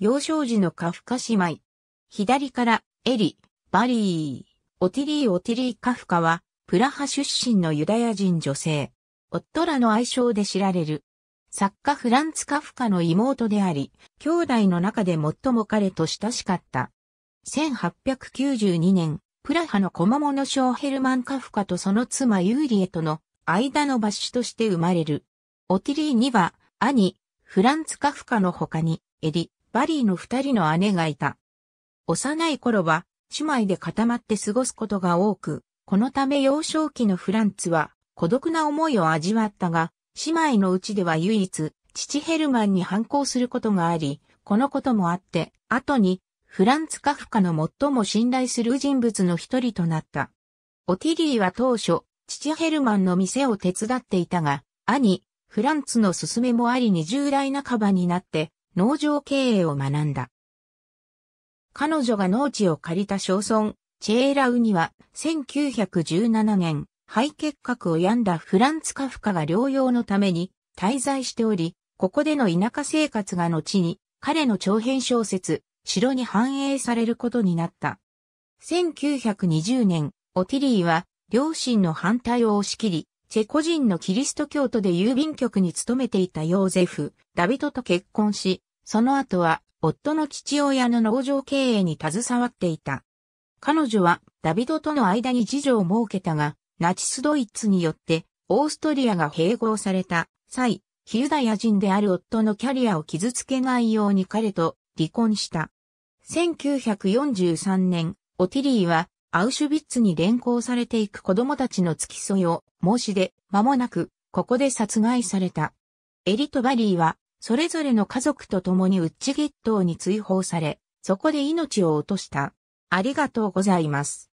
幼少時のカフカ姉妹。左から、エリ、バリー。オティリー・オティリー・カフカは、プラハ出身のユダヤ人女性。夫らの愛称で知られる。作家フランツ・カフカの妹であり、兄弟の中で最も彼と親しかった。1892年、プラハの小桃の小ヘルマン・カフカとその妻ユーリエとの間の抜子として生まれる。オティリーには、兄、フランツ・カフカの他に、エリ、バリーの二人の姉がいた。幼い頃は、姉妹で固まって過ごすことが多く、このため幼少期のフランツは、孤独な思いを味わったが、姉妹のうちでは唯一、父ヘルマンに反抗することがあり、このこともあって、後に、フランツ・カフカの最も信頼する人物の一人となった。オティリーは当初、父ヘルマンの店を手伝っていたが、兄、フランツの勧めもありに従来半ばになって、農場経営を学んだ。彼女が農地を借りた小村、チェーラウには、1917年、肺結核を病んだフランツカフカが療養のために滞在しており、ここでの田舎生活が後に彼の長編小説、城に反映されることになった。1920年、オティリーは両親の反対を押し切り、チェコ人のキリスト教徒で郵便局に勤めていたヨーゼフ、ダビトと結婚し、その後は、夫の父親の農場経営に携わっていた。彼女は、ダビドとの間に事情を設けたが、ナチスドイツによって、オーストリアが併合された際、ヒユダヤ人である夫のキャリアを傷つけないように彼と離婚した。1943年、オティリーは、アウシュビッツに連行されていく子供たちの付き添いを申し出、間もなく、ここで殺害された。エリト・バリーは、それぞれの家族と共にウッチゲットーに追放され、そこで命を落とした。ありがとうございます。